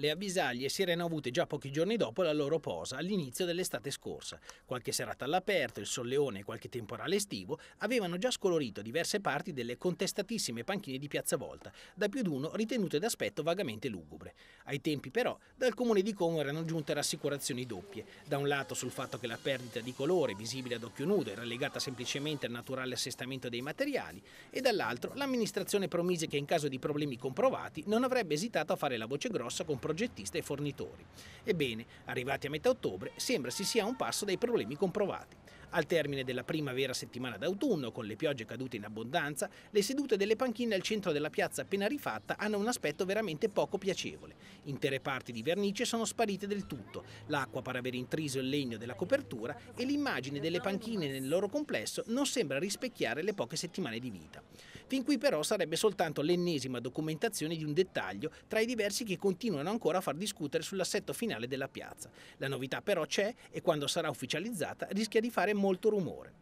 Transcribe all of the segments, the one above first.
Le avvisaglie si erano avute già pochi giorni dopo la loro posa all'inizio dell'estate scorsa. Qualche serata all'aperto, il solleone e qualche temporale estivo avevano già scolorito diverse parti delle contestatissime panchine di Piazza Volta, da più di uno ritenute d'aspetto vagamente lugubre. Ai tempi però dal comune di Como erano giunte rassicurazioni doppie, da un lato sul fatto che la perdita di colore visibile ad occhio nudo era legata semplicemente al naturale assestamento dei materiali e dall'altro l'amministrazione promise che in caso di problemi comprovati non avrebbe esitato a fare la voce grossa con progetti progettista e fornitori. Ebbene, arrivati a metà ottobre, sembra si sia a un passo dai problemi comprovati. Al termine della primavera settimana d'autunno, con le piogge cadute in abbondanza, le sedute delle panchine al centro della piazza appena rifatta hanno un aspetto veramente poco piacevole. Intere parti di vernice sono sparite del tutto, l'acqua pare aver intriso il legno della copertura e l'immagine delle panchine nel loro complesso non sembra rispecchiare le poche settimane di vita. Fin qui però sarebbe soltanto l'ennesima documentazione di un dettaglio tra i diversi che continuano ancora a far discutere sull'assetto finale della piazza. La novità però c'è e quando sarà ufficializzata rischia di fare molto rumore.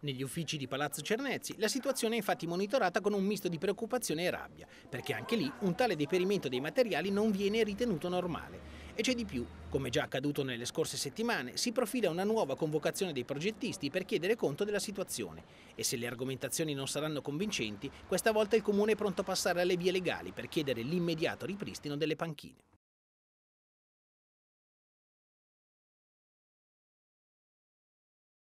Negli uffici di Palazzo Cernezzi la situazione è infatti monitorata con un misto di preoccupazione e rabbia, perché anche lì un tale deperimento dei materiali non viene ritenuto normale. E c'è di più, come già accaduto nelle scorse settimane, si profila una nuova convocazione dei progettisti per chiedere conto della situazione e se le argomentazioni non saranno convincenti, questa volta il comune è pronto a passare alle vie legali per chiedere l'immediato ripristino delle panchine.